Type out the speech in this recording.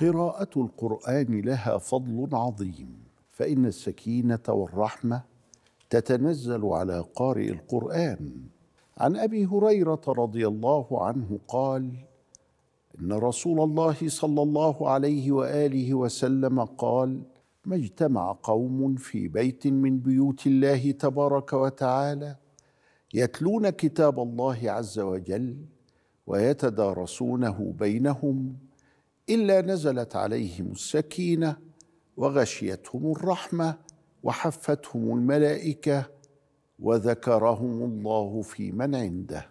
قراءه القران لها فضل عظيم فان السكينه والرحمه تتنزل على قارئ القران عن ابي هريره رضي الله عنه قال ان رسول الله صلى الله عليه واله وسلم قال ما اجتمع قوم في بيت من بيوت الله تبارك وتعالى يتلون كتاب الله عز وجل ويتدارسونه بينهم الا نزلت عليهم السكينه وغشيتهم الرحمه وحفتهم الملائكه وذكرهم الله في من عنده